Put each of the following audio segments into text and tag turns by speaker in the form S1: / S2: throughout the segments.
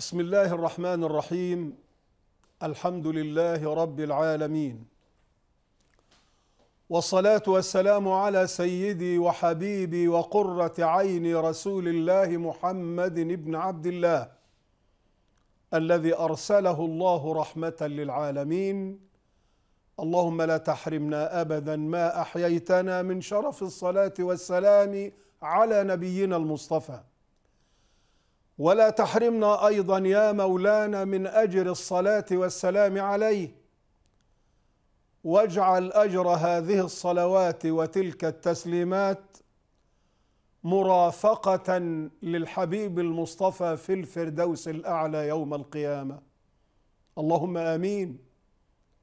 S1: بسم الله الرحمن الرحيم الحمد لله رب العالمين والصلاه والسلام على سيدي وحبيبي وقره عيني رسول الله محمد بن عبد الله الذي ارسله الله رحمه للعالمين اللهم لا تحرمنا ابدا ما احييتنا من شرف الصلاه والسلام على نبينا المصطفى ولا تحرمنا أيضا يا مولانا من أجر الصلاة والسلام عليه واجعل أجر هذه الصلوات وتلك التسليمات مرافقة للحبيب المصطفى في الفردوس الأعلى يوم القيامة اللهم آمين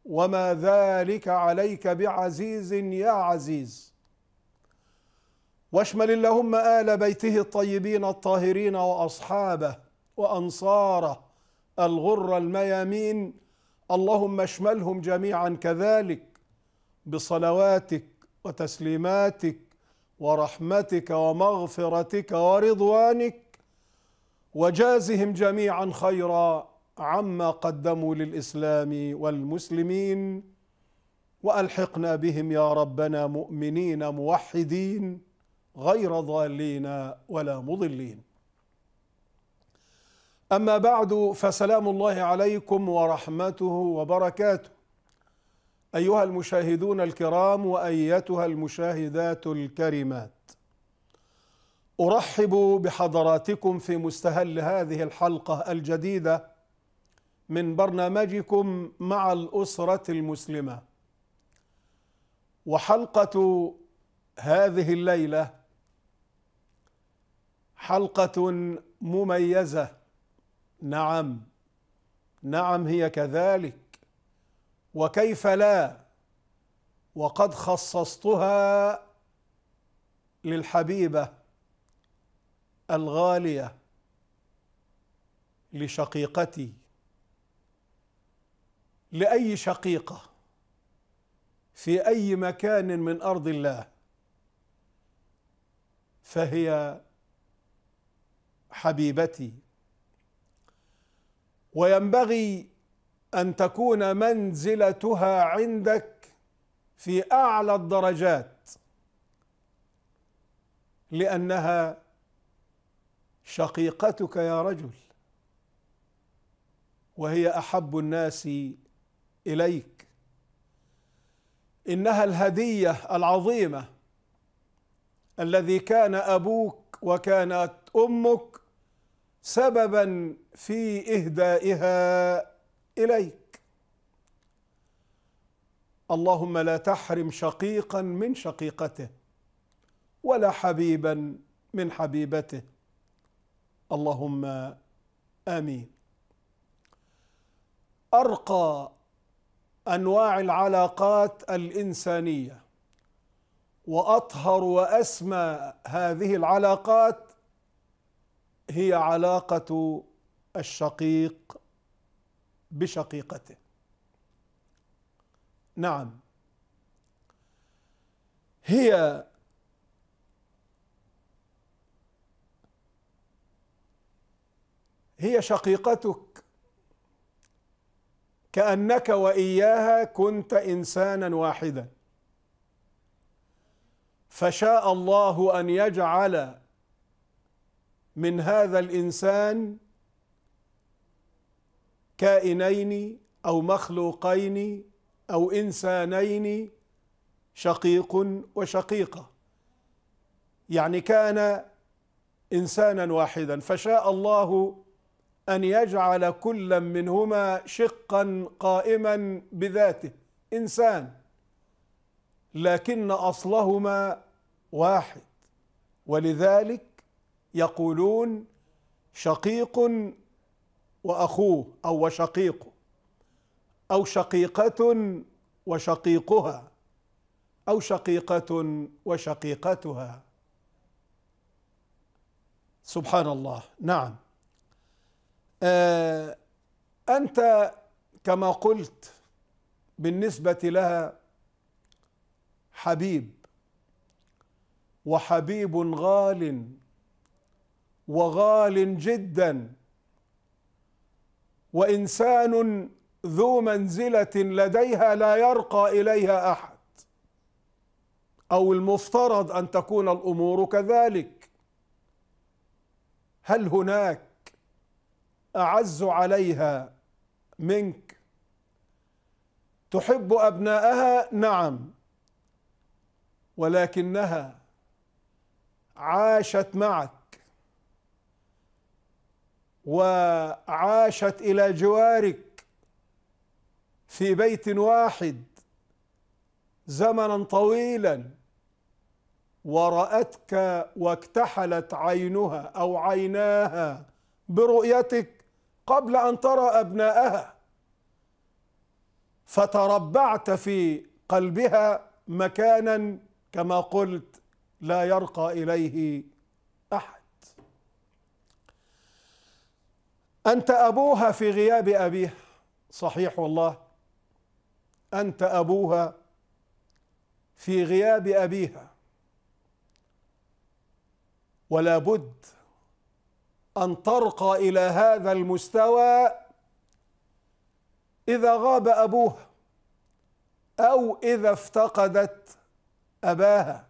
S1: وما ذلك عليك بعزيز يا عزيز واشمل اللهم آل بيته الطيبين الطاهرين وأصحابه وأنصاره الغر الميامين اللهم اشملهم جميعا كذلك بصلواتك وتسليماتك ورحمتك ومغفرتك ورضوانك وجازهم جميعا خيرا عما قدموا للإسلام والمسلمين وألحقنا بهم يا ربنا مؤمنين موحدين غير ضالين ولا مضلين اما بعد فسلام الله عليكم ورحمته وبركاته ايها المشاهدون الكرام وايتها المشاهدات الكريمات ارحب بحضراتكم في مستهل هذه الحلقه الجديده من برنامجكم مع الاسره المسلمه وحلقه هذه الليله حلقة مميزة نعم نعم هي كذلك وكيف لا وقد خصصتها للحبيبة الغالية لشقيقتي لأي شقيقة في أي مكان من أرض الله فهي حبيبتي وينبغي ان تكون منزلتها عندك في اعلى الدرجات لانها شقيقتك يا رجل وهي احب الناس اليك انها الهديه العظيمه الذي كان ابوك وكانت امك سببا في اهدائها اليك اللهم لا تحرم شقيقا من شقيقته ولا حبيبا من حبيبته اللهم امين ارقى انواع العلاقات الانسانيه واطهر واسمى هذه العلاقات هي علاقه الشقيق بشقيقته نعم هي هي شقيقتك كانك واياها كنت انسانا واحدا فشاء الله ان يجعل من هذا الانسان كائنين او مخلوقين او انسانين شقيق وشقيقه يعني كان انسانا واحدا فشاء الله ان يجعل كلا منهما شقا قائما بذاته انسان لكن اصلهما واحد ولذلك يقولون شقيق واخوه او وشقيقه او شقيقه وشقيقها او شقيقه وشقيقتها سبحان الله نعم آه انت كما قلت بالنسبه لها حبيب وحبيب غال وغال جدا وانسان ذو منزله لديها لا يرقى اليها احد او المفترض ان تكون الامور كذلك هل هناك اعز عليها منك تحب ابناءها نعم ولكنها عاشت معك وعاشت الى جوارك في بيت واحد زمنا طويلا ورأتك واكتحلت عينها او عيناها برؤيتك قبل ان ترى ابناءها فتربعت في قلبها مكانا كما قلت لا يرقى اليه احد أنت أبوها في غياب أبيها صحيح والله أنت أبوها في غياب أبيها ولا بد أن ترقى إلى هذا المستوى إذا غاب أبوها أو إذا افتقدت أباها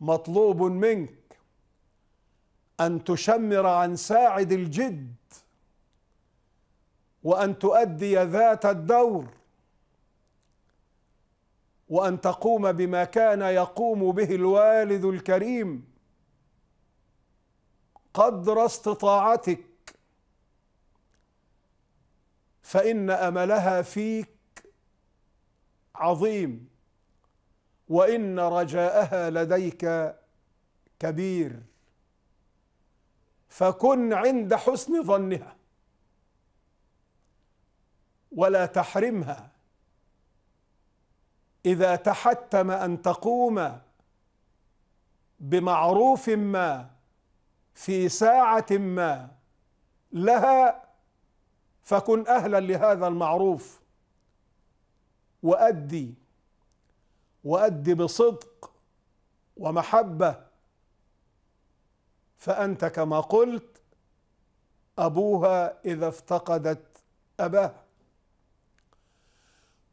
S1: مطلوب منك أن تشمر عن ساعد الجد وأن تؤدي ذات الدور وأن تقوم بما كان يقوم به الوالد الكريم قدر استطاعتك فإن أملها فيك عظيم وإن رجاءها لديك كبير فكن عند حسن ظنها ولا تحرمها اذا تحتم ان تقوم بمعروف ما في ساعه ما لها فكن اهلا لهذا المعروف وادي وادي بصدق ومحبه فأنت كما قلت أبوها إذا افتقدت أباها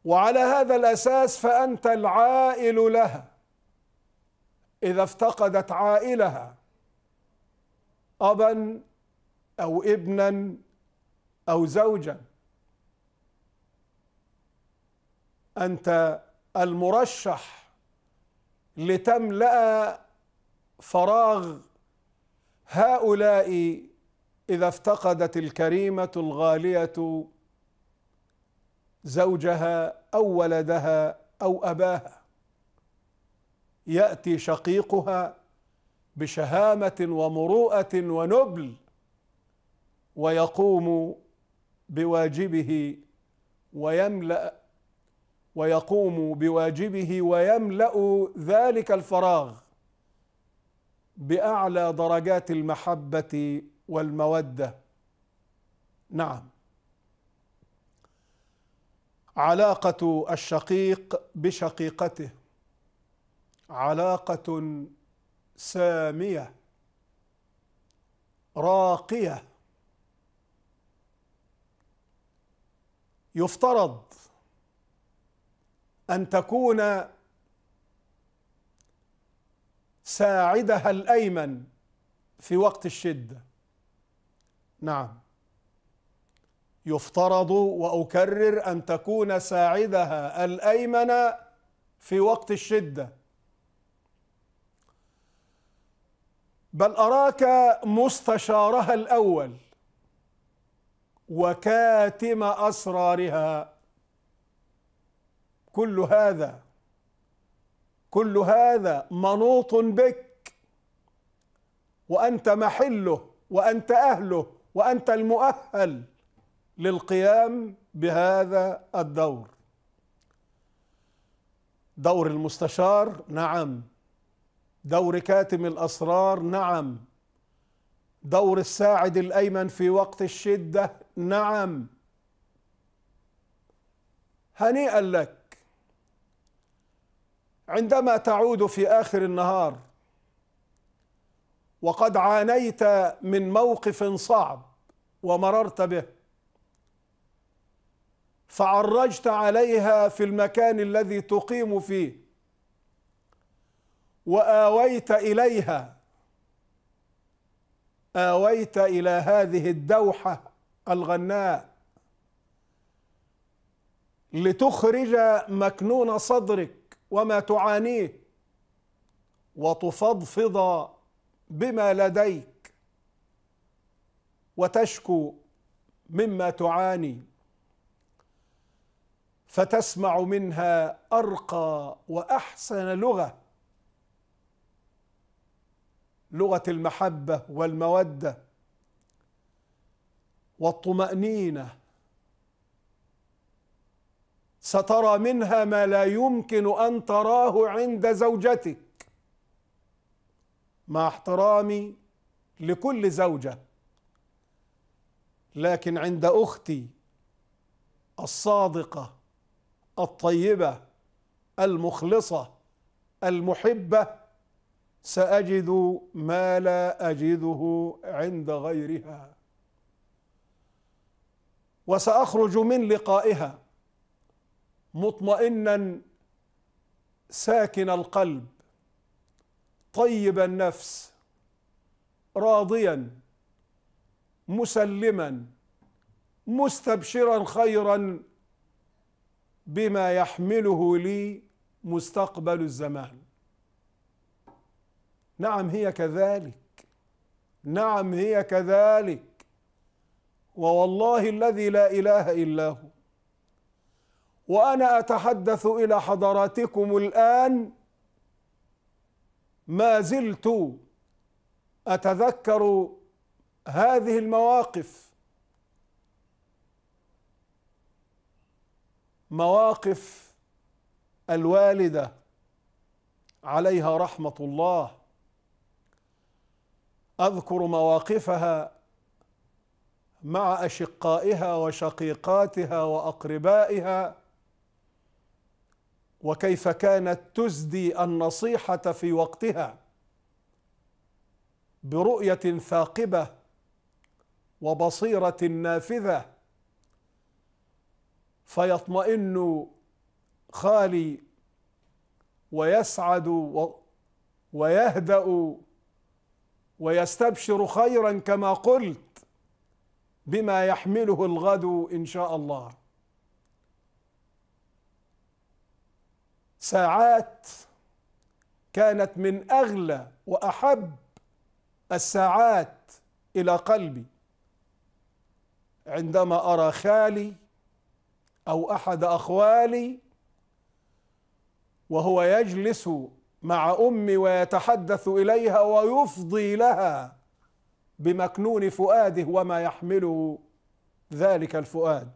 S1: وعلى هذا الأساس فأنت العائل لها إذا افتقدت عائلها أبا أو ابنا أو زوجا أنت المرشح لتملأ فراغ هؤلاء اذا افتقدت الكريمه الغاليه زوجها او ولدها او اباها ياتي شقيقها بشهامه ومروءه ونبل ويقوم بواجبه ويملا ويقوم بواجبه ويملا ذلك الفراغ باعلى درجات المحبه والموده نعم علاقه الشقيق بشقيقته علاقه ساميه راقيه يفترض ان تكون ساعدها الايمن في وقت الشده نعم يفترض واكرر ان تكون ساعدها الايمن في وقت الشده بل اراك مستشارها الاول وكاتم اسرارها كل هذا كل هذا منوط بك وانت محله وانت اهله وانت المؤهل للقيام بهذا الدور دور المستشار نعم دور كاتم الاسرار نعم دور الساعد الايمن في وقت الشده نعم هنيئا لك عندما تعود في اخر النهار وقد عانيت من موقف صعب ومررت به فعرجت عليها في المكان الذي تقيم فيه واويت اليها اويت الى هذه الدوحه الغناء لتخرج مكنون صدرك وما تعانيه وتفضفض بما لديك وتشكو مما تعاني فتسمع منها ارقى واحسن لغه لغه المحبه والموده والطمانينه سترى منها ما لا يمكن أن تراه عند زوجتك مع احترامي لكل زوجة لكن عند أختي الصادقة الطيبة المخلصة المحبة سأجد ما لا أجده عند غيرها وسأخرج من لقائها مطمئنا ساكن القلب طيب النفس راضيا مسلما مستبشرا خيرا بما يحمله لي مستقبل الزمان نعم هي كذلك نعم هي كذلك ووالله الذي لا اله الا هو وانا اتحدث الى حضراتكم الان ما زلت اتذكر هذه المواقف مواقف الوالده عليها رحمه الله اذكر مواقفها مع اشقائها وشقيقاتها واقربائها وكيف كانت تسدي النصيحة في وقتها برؤية ثاقبة وبصيرة نافذة فيطمئن خالي ويسعد ويهدأ ويستبشر خيرا كما قلت بما يحمله الغد إن شاء الله ساعات كانت من اغلى واحب الساعات الى قلبي عندما ارى خالي او احد اخوالي وهو يجلس مع امي ويتحدث اليها ويفضي لها بمكنون فؤاده وما يحمله ذلك الفؤاد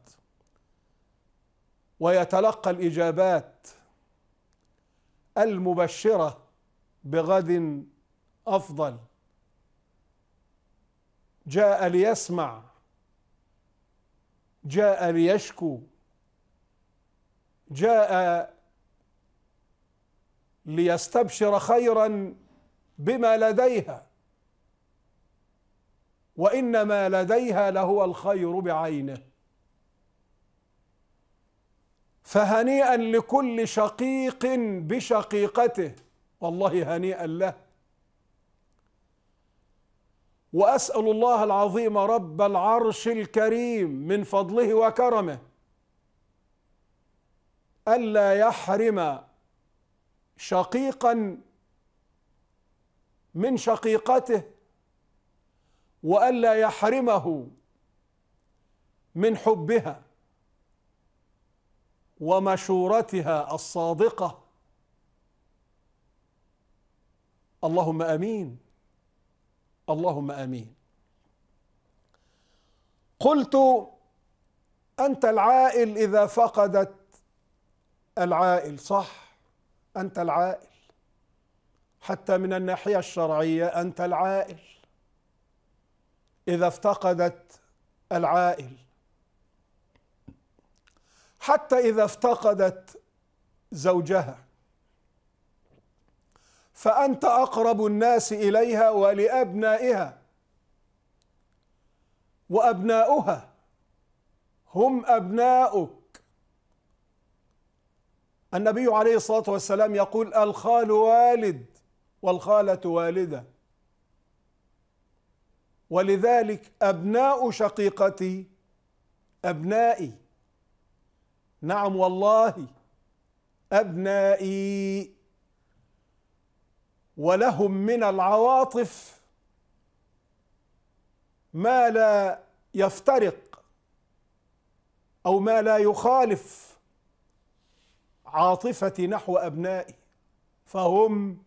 S1: ويتلقى الاجابات المبشره بغد افضل جاء ليسمع جاء ليشكو جاء ليستبشر خيرا بما لديها وانما لديها لهو الخير بعينه فهنيئا لكل شقيق بشقيقته والله هنيئا له واسال الله العظيم رب العرش الكريم من فضله وكرمه الا يحرم شقيقا من شقيقته والا يحرمه من حبها ومشورتها الصادقه اللهم امين اللهم امين قلت انت العائل اذا فقدت العائل صح انت العائل حتى من الناحيه الشرعيه انت العائل اذا افتقدت العائل حتى إذا افتقدت زوجها فأنت أقرب الناس إليها ولأبنائها وأبناؤها هم أبناؤك النبي عليه الصلاة والسلام يقول الخال والد والخالة والدة ولذلك أبناء شقيقتي أبنائي نعم والله ابنائي ولهم من العواطف ما لا يفترق او ما لا يخالف عاطفتي نحو ابنائي فهم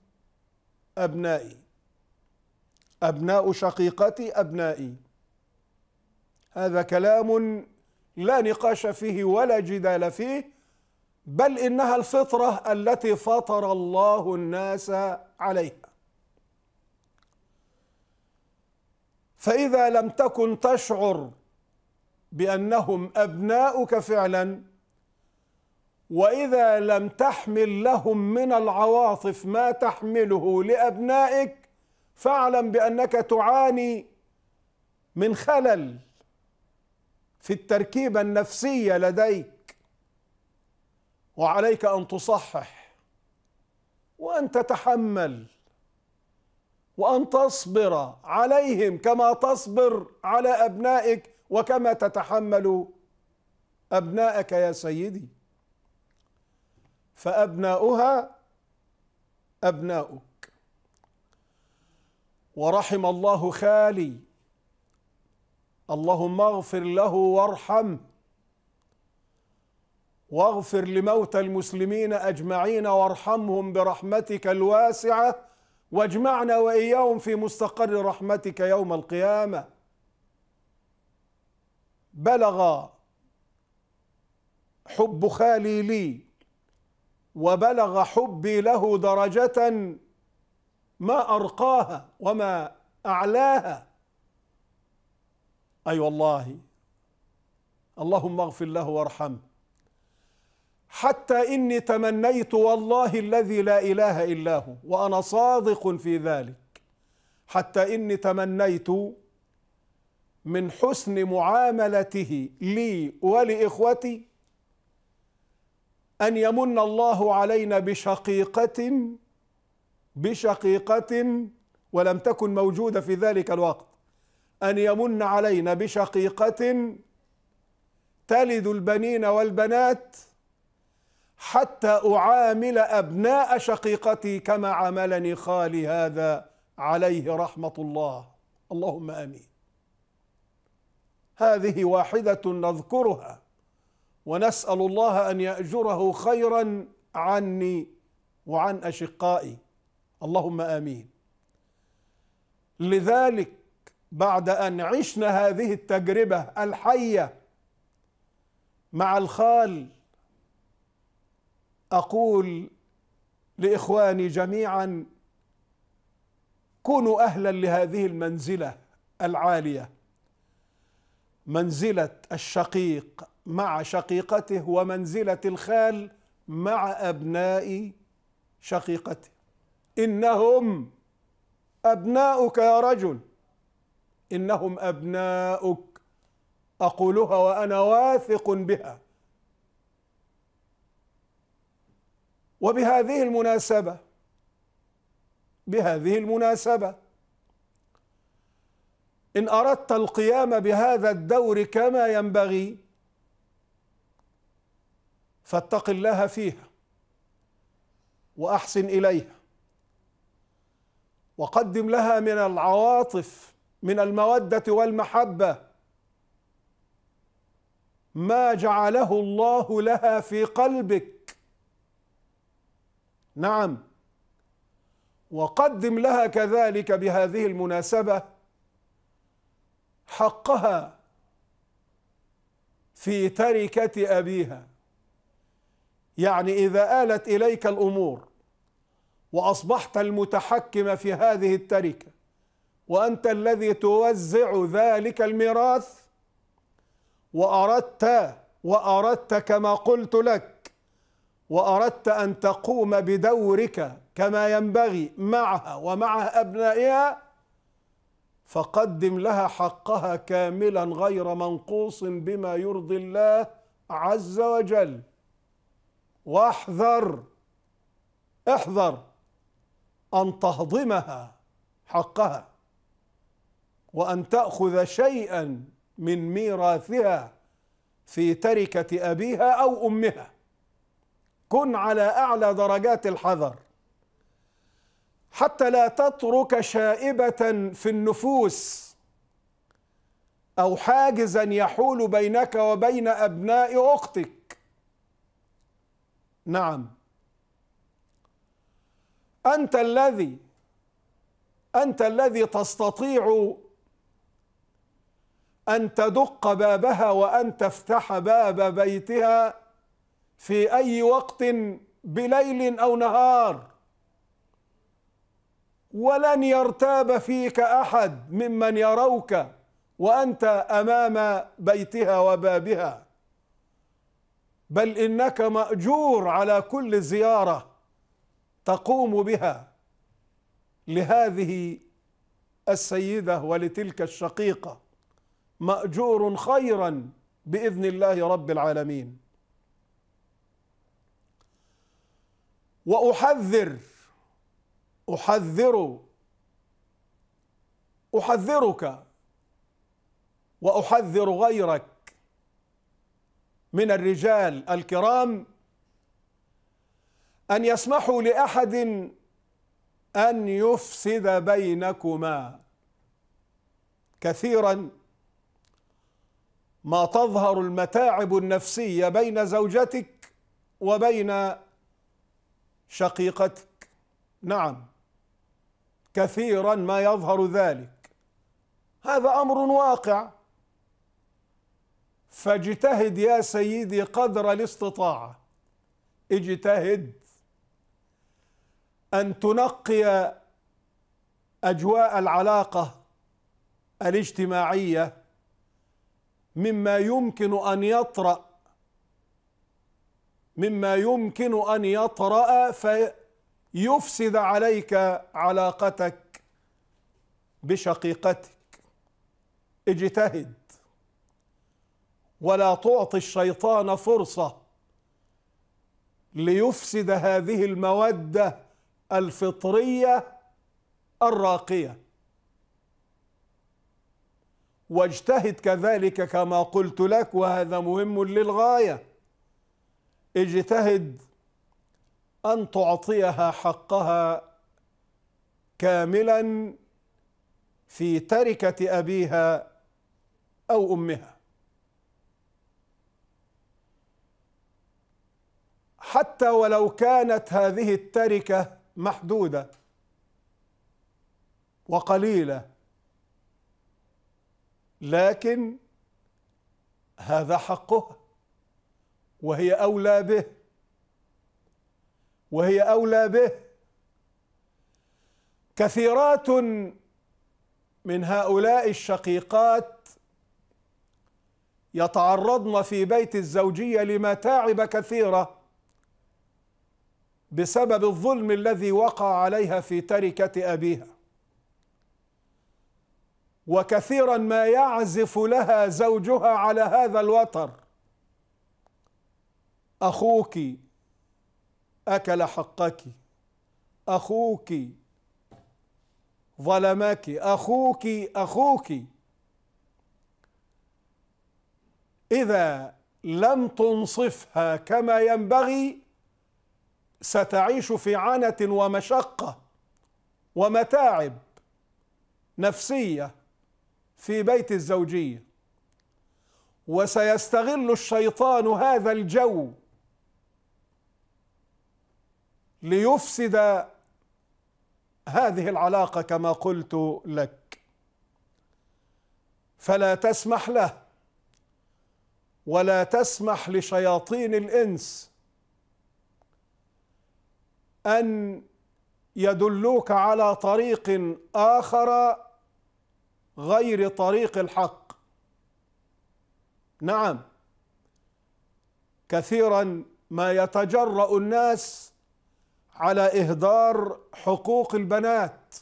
S1: ابنائي ابناء شقيقتي ابنائي هذا كلام لا نقاش فيه ولا جدال فيه بل انها الفطره التي فطر الله الناس عليها فاذا لم تكن تشعر بانهم ابناؤك فعلا واذا لم تحمل لهم من العواطف ما تحمله لابنائك فاعلم بانك تعاني من خلل في التركيبة النفسية لديك وعليك أن تصحح وأن تتحمل وأن تصبر عليهم كما تصبر على أبنائك وكما تتحمل أبنائك يا سيدي فأبناؤها أبناؤك ورحم الله خالي اللهم اغفر له وارحمه واغفر لموتى المسلمين اجمعين وارحمهم برحمتك الواسعه واجمعنا واياهم في مستقر رحمتك يوم القيامه بلغ حب خالي لي وبلغ حبي له درجه ما ارقاها وما اعلاها اي أيوة والله اللهم اغفر له وارحمه حتى اني تمنيت والله الذي لا اله الا هو وانا صادق في ذلك حتى اني تمنيت من حسن معاملته لي ولاخوتي ان يمن الله علينا بشقيقه بشقيقه ولم تكن موجوده في ذلك الوقت أن يمن علينا بشقيقة تلد البنين والبنات حتى أعامل أبناء شقيقتي كما عاملني خالي هذا عليه رحمة الله اللهم آمين هذه واحدة نذكرها ونسأل الله أن يأجره خيرا عني وعن أشقائي اللهم آمين لذلك بعد ان عشنا هذه التجربه الحيه مع الخال اقول لاخواني جميعا كونوا اهلا لهذه المنزله العاليه منزله الشقيق مع شقيقته ومنزله الخال مع ابناء شقيقته انهم ابناؤك يا رجل انهم ابناؤك اقولها وانا واثق بها وبهذه المناسبه بهذه المناسبه ان اردت القيام بهذا الدور كما ينبغي فاتق الله فيها واحسن اليها وقدم لها من العواطف من المودة والمحبة ما جعله الله لها في قلبك نعم وقدم لها كذلك بهذه المناسبة حقها في تركة أبيها يعني إذا آلت إليك الأمور وأصبحت المتحكم في هذه التركة وأنت الذي توزع ذلك الميراث وأردت وأردت كما قلت لك وأردت أن تقوم بدورك كما ينبغي معها ومع أبنائها فقدم لها حقها كاملا غير منقوص بما يرضي الله عز وجل واحذر احذر أن تهضمها حقها وأن تأخذ شيئا من ميراثها في تركة أبيها أو أمها كن على أعلى درجات الحذر حتى لا تترك شائبة في النفوس أو حاجزا يحول بينك وبين أبناء أختك نعم أنت الذي أنت الذي تستطيع أن تدق بابها وأن تفتح باب بيتها في أي وقت بليل أو نهار ولن يرتاب فيك أحد ممن يروك وأنت أمام بيتها وبابها بل إنك مأجور على كل زيارة تقوم بها لهذه السيدة ولتلك الشقيقة ماجور خيرا باذن الله رب العالمين واحذر احذر احذرك واحذر غيرك من الرجال الكرام ان يسمحوا لاحد ان يفسد بينكما كثيرا ما تظهر المتاعب النفسية بين زوجتك وبين شقيقتك نعم كثيرا ما يظهر ذلك هذا أمر واقع فاجتهد يا سيدي قدر الاستطاعة اجتهد أن تنقي أجواء العلاقة الاجتماعية مما يمكن أن يطرأ مما يمكن أن يطرأ فيفسد عليك علاقتك بشقيقتك اجتهد ولا تعطي الشيطان فرصة ليفسد هذه المودة الفطرية الراقية واجتهد كذلك كما قلت لك وهذا مهم للغايه اجتهد ان تعطيها حقها كاملا في تركه ابيها او امها حتى ولو كانت هذه التركه محدوده وقليله لكن هذا حقها وهي أولى به وهي أولى به كثيرات من هؤلاء الشقيقات يتعرضن في بيت الزوجية لمتاعب كثيرة بسبب الظلم الذي وقع عليها في تركة أبيها وكثيرا ما يعزف لها زوجها على هذا الوتر اخوك اكل حقك اخوك ظلمك اخوك اخوك اذا لم تنصفها كما ينبغي ستعيش في عنه ومشقه ومتاعب نفسيه في بيت الزوجيه وسيستغل الشيطان هذا الجو ليفسد هذه العلاقه كما قلت لك فلا تسمح له ولا تسمح لشياطين الانس ان يدلوك على طريق اخر غير طريق الحق نعم كثيرا ما يتجرأ الناس على إهدار حقوق البنات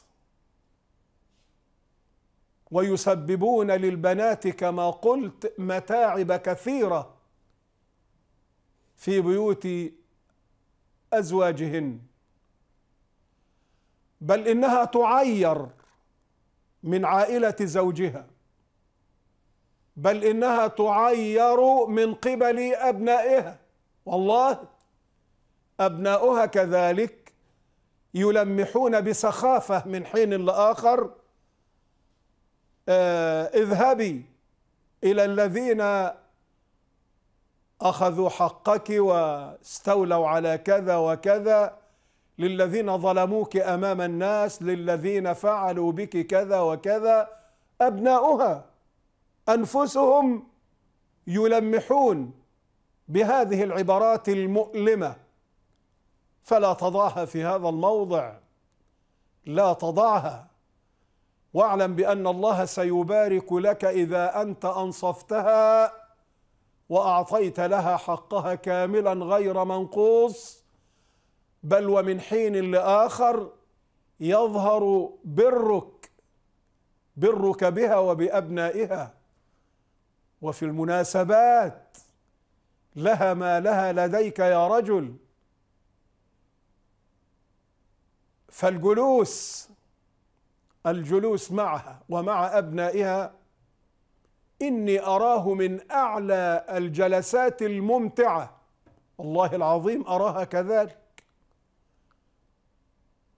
S1: ويسببون للبنات كما قلت متاعب كثيرة في بيوت أزواجهن بل إنها تعير من عائلة زوجها بل إنها تعير من قبل أبنائها والله أبناؤها كذلك يلمحون بسخافة من حين لآخر آه، اذهبي إلى الذين أخذوا حقك واستولوا على كذا وكذا للذين ظلموك أمام الناس للذين فعلوا بك كذا وكذا أبناؤها أنفسهم يلمحون بهذه العبارات المؤلمة فلا تضعها في هذا الموضع لا تضعها واعلم بأن الله سيبارك لك إذا أنت أنصفتها وأعطيت لها حقها كاملا غير منقوص بل ومن حين لاخر يظهر برك برك بها وبابنائها وفي المناسبات لها ما لها لديك يا رجل فالجلوس الجلوس معها ومع ابنائها اني اراه من اعلى الجلسات الممتعه والله العظيم اراها كذلك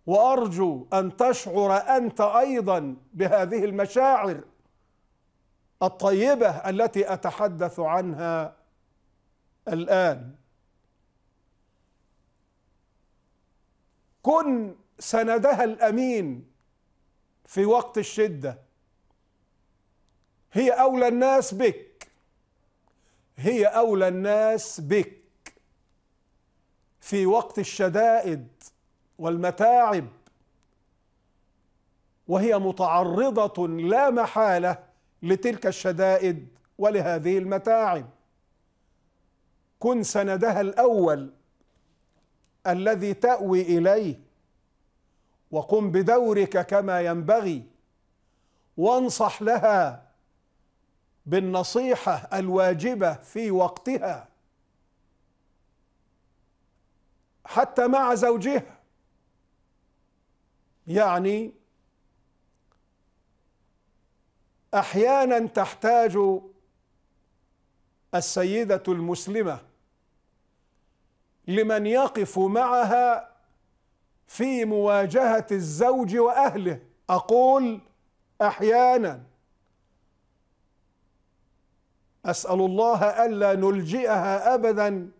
S1: وارجو ان تشعر انت ايضا بهذه المشاعر الطيبه التي اتحدث عنها الان كن سندها الامين في وقت الشده هي اولى الناس بك هي اولى الناس بك في وقت الشدائد والمتاعب وهي متعرضة لا محالة لتلك الشدائد ولهذه المتاعب كن سندها الأول الذي تأوي إليه وقم بدورك كما ينبغي وانصح لها بالنصيحة الواجبة في وقتها حتى مع زوجها يعني احيانا تحتاج السيده المسلمه لمن يقف معها في مواجهه الزوج واهله اقول احيانا اسال الله الا نلجئها ابدا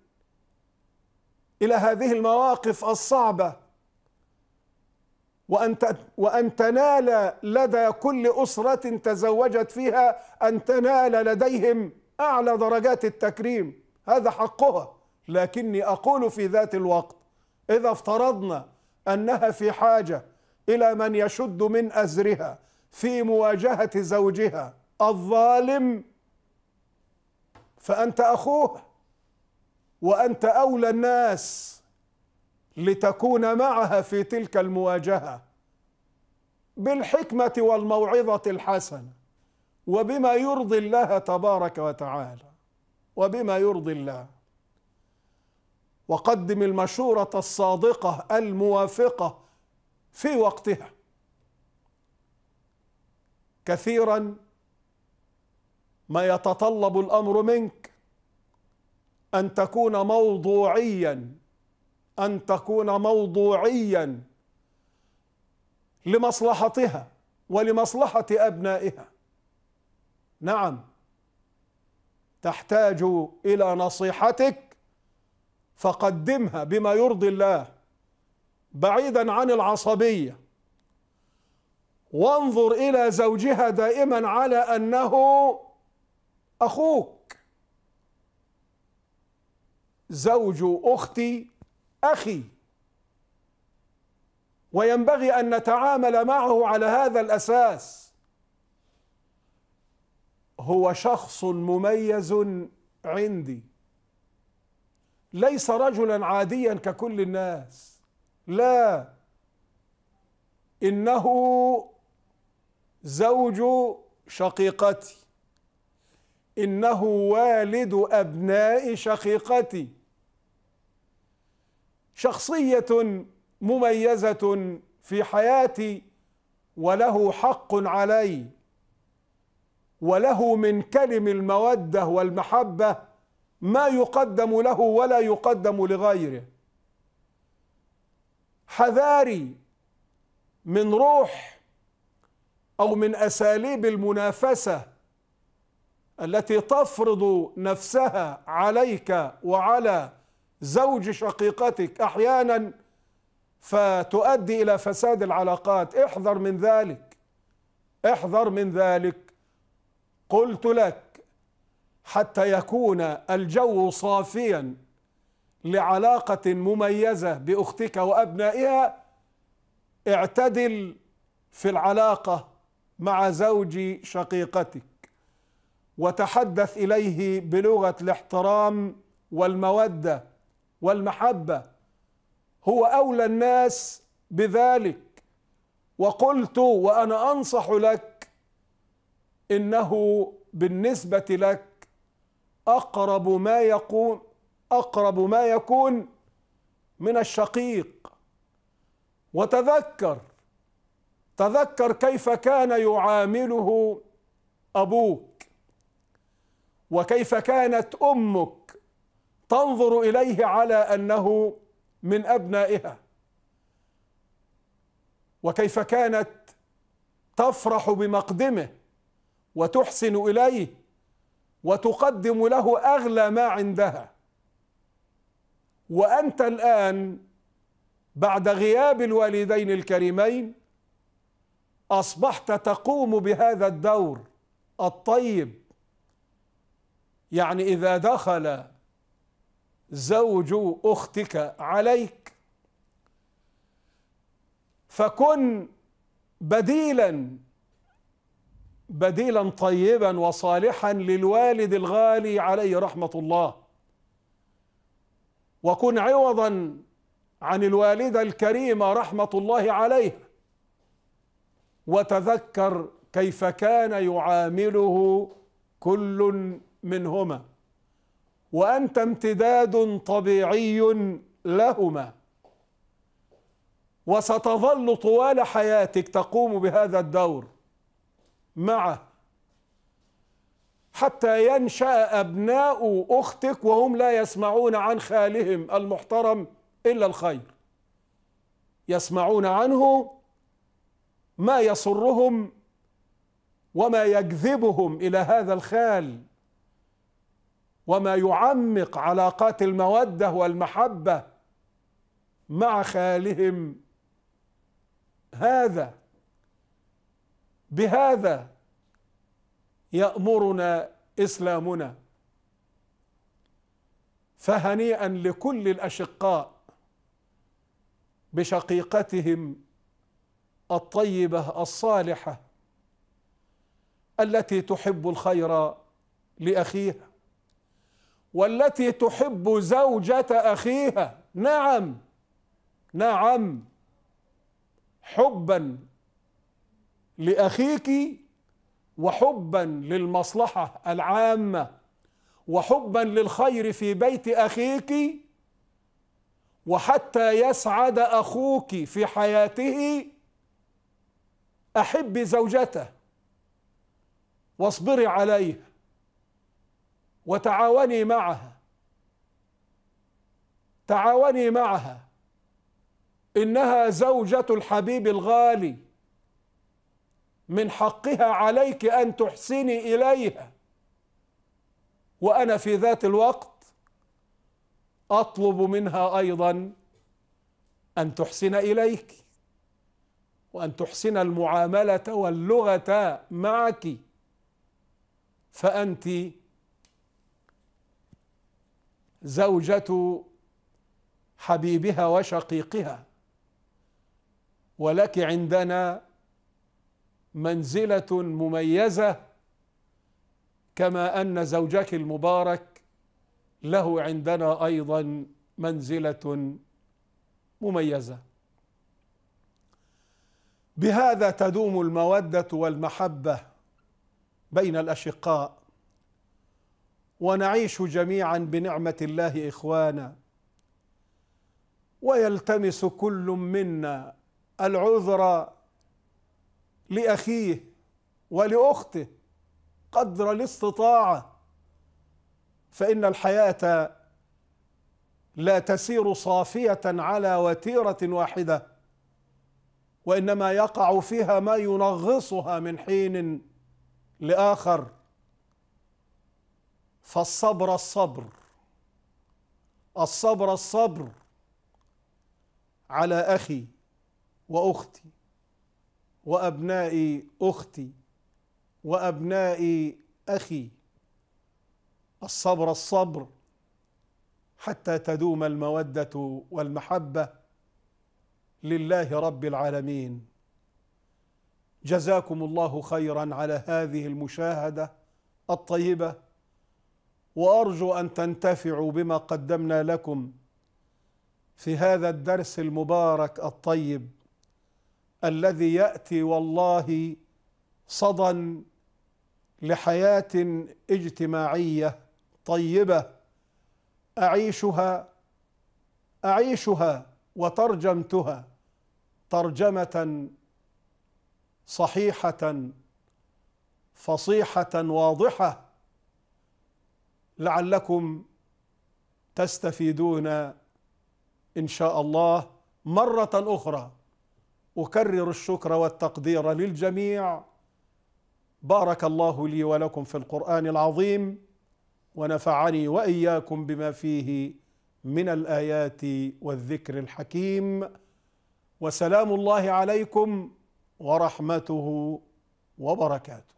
S1: الى هذه المواقف الصعبه وأن وأن تنال لدى كل أسرة تزوجت فيها أن تنال لديهم أعلى درجات التكريم هذا حقها لكني أقول في ذات الوقت إذا افترضنا أنها في حاجة إلى من يشد من أزرها في مواجهة زوجها الظالم فأنت أخوه وأنت أولى الناس لتكون معها في تلك المواجهه بالحكمه والموعظه الحسنه وبما يرضي الله تبارك وتعالى وبما يرضي الله وقدم المشوره الصادقه الموافقه في وقتها كثيرا ما يتطلب الامر منك ان تكون موضوعيا أن تكون موضوعيا لمصلحتها ولمصلحة أبنائها نعم تحتاج إلى نصيحتك فقدمها بما يرضي الله بعيدا عن العصبية وانظر إلى زوجها دائما على أنه أخوك زوج أختي أخي وينبغي أن نتعامل معه على هذا الأساس هو شخص مميز عندي ليس رجلا عاديا ككل الناس لا إنه زوج شقيقتي إنه والد أبناء شقيقتي شخصيه مميزه في حياتي وله حق علي وله من كلم الموده والمحبه ما يقدم له ولا يقدم لغيره حذاري من روح او من اساليب المنافسه التي تفرض نفسها عليك وعلى زوج شقيقتك احيانا فتؤدي الى فساد العلاقات احذر من ذلك احذر من ذلك قلت لك حتى يكون الجو صافيا لعلاقه مميزه باختك وابنائها اعتدل في العلاقه مع زوج شقيقتك وتحدث اليه بلغه الاحترام والموده والمحبة هو أولى الناس بذلك وقلت وأنا أنصح لك إنه بالنسبة لك أقرب ما يكون أقرب ما يكون من الشقيق وتذكر تذكر كيف كان يعامله أبوك وكيف كانت أمك تنظر إليه على أنه من أبنائها وكيف كانت تفرح بمقدمه وتحسن إليه وتقدم له أغلى ما عندها وأنت الآن بعد غياب الوالدين الكريمين أصبحت تقوم بهذا الدور الطيب يعني إذا دخل زوج اختك عليك فكن بديلا بديلا طيبا وصالحا للوالد الغالي عليه رحمه الله وكن عوضا عن الوالده الكريمه رحمه الله عليها وتذكر كيف كان يعامله كل منهما وأنت امتداد طبيعي لهما وستظل طوال حياتك تقوم بهذا الدور معه حتى ينشأ أبناء أختك وهم لا يسمعون عن خالهم المحترم إلا الخير يسمعون عنه ما يسرهم وما يجذبهم إلى هذا الخال وما يعمق علاقات الموده والمحبه مع خالهم هذا بهذا يامرنا اسلامنا فهنيئا لكل الاشقاء بشقيقتهم الطيبه الصالحه التي تحب الخير لاخيها والتي تحب زوجة أخيها نعم نعم حبا لأخيك وحبا للمصلحة العامة وحبا للخير في بيت أخيك وحتى يسعد أخوك في حياته أحبي زوجته واصبري عليه وتعاوني معها تعاوني معها انها زوجه الحبيب الغالي من حقها عليك ان تحسني اليها وانا في ذات الوقت اطلب منها ايضا ان تحسن اليك وان تحسن المعامله واللغه معك فانت زوجة حبيبها وشقيقها ولك عندنا منزلة مميزة كما أن زوجك المبارك له عندنا أيضا منزلة مميزة بهذا تدوم المودة والمحبة بين الأشقاء ونعيش جميعا بنعمه الله اخوانا ويلتمس كل منا العذر لاخيه ولاخته قدر الاستطاعه فان الحياه لا تسير صافيه على وتيره واحده وانما يقع فيها ما ينغصها من حين لاخر فالصبر الصبر الصبر الصبر على اخي واختي وابناء اختي وابناء اخي الصبر الصبر حتى تدوم الموده والمحبه لله رب العالمين جزاكم الله خيرا على هذه المشاهده الطيبه وارجو ان تنتفعوا بما قدمنا لكم في هذا الدرس المبارك الطيب الذي ياتي والله صدى لحياه اجتماعيه طيبه اعيشها اعيشها وترجمتها ترجمه صحيحه فصيحه واضحه لعلكم تستفيدون ان شاء الله مره اخرى اكرر الشكر والتقدير للجميع بارك الله لي ولكم في القران العظيم ونفعني واياكم بما فيه من الايات والذكر الحكيم وسلام الله عليكم ورحمته وبركاته